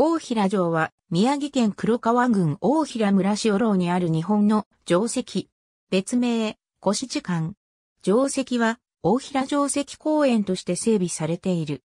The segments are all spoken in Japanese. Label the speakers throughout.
Speaker 1: 大平城は宮城県黒川郡大平村塩楼にある
Speaker 2: 日本の城跡。別名、古地館。城跡は大平城跡公園として整備されている。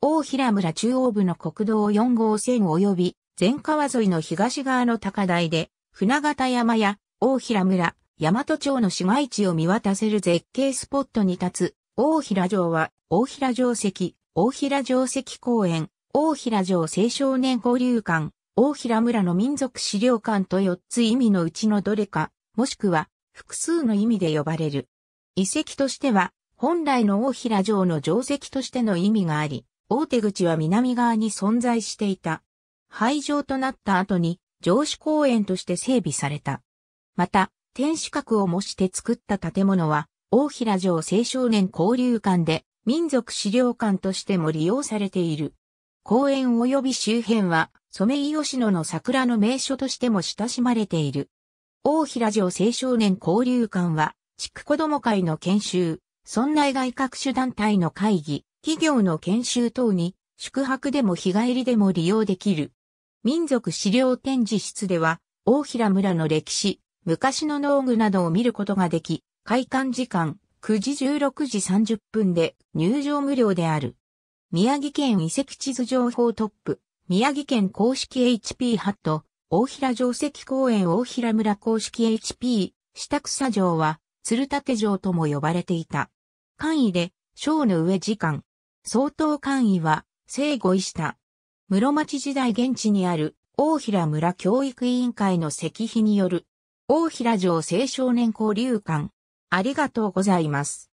Speaker 2: 大平村中央部の国道4号線及び前川沿いの東側の高台で船形山や大平村、大和町の市街地を見渡せる絶景スポットに立つ大平城は大平城跡、大平城跡公園、大平城青少年交流館、大平村の民族資料館と4つ意味のうちのどれか、もしくは複数の意味で呼ばれる。遺跡としては、本来の大平城の城跡としての意味があり、大手口は南側に存在していた。廃城となった後に、城主公園として整備された。また、天守閣を模して作った建物は、大平城青少年交流館で、民族資料館としても利用されている。公園及び周辺は、ソメイヨシノの桜の名所としても親しまれている。大平城青少年交流館は、地区子ども会の研修、村内外各種団体の会議、企業の研修等に、宿泊でも日帰りでも利用できる。民族資料展示室では、大平村の歴史、昔の農具などを見ることができ、開館時間9時16時30分で入場無料である。宮城県遺跡地図情報トップ、宮城県公式 HP ハット、大平城跡公園大平村公式 HP、下草城は、鶴立城とも呼ばれていた。簡易で、小の上時間。相当簡易は、生後医した。室町時代現地にある、大平村教育委員会の石碑による、
Speaker 1: 大平城青少年交流館。ありがとうございます。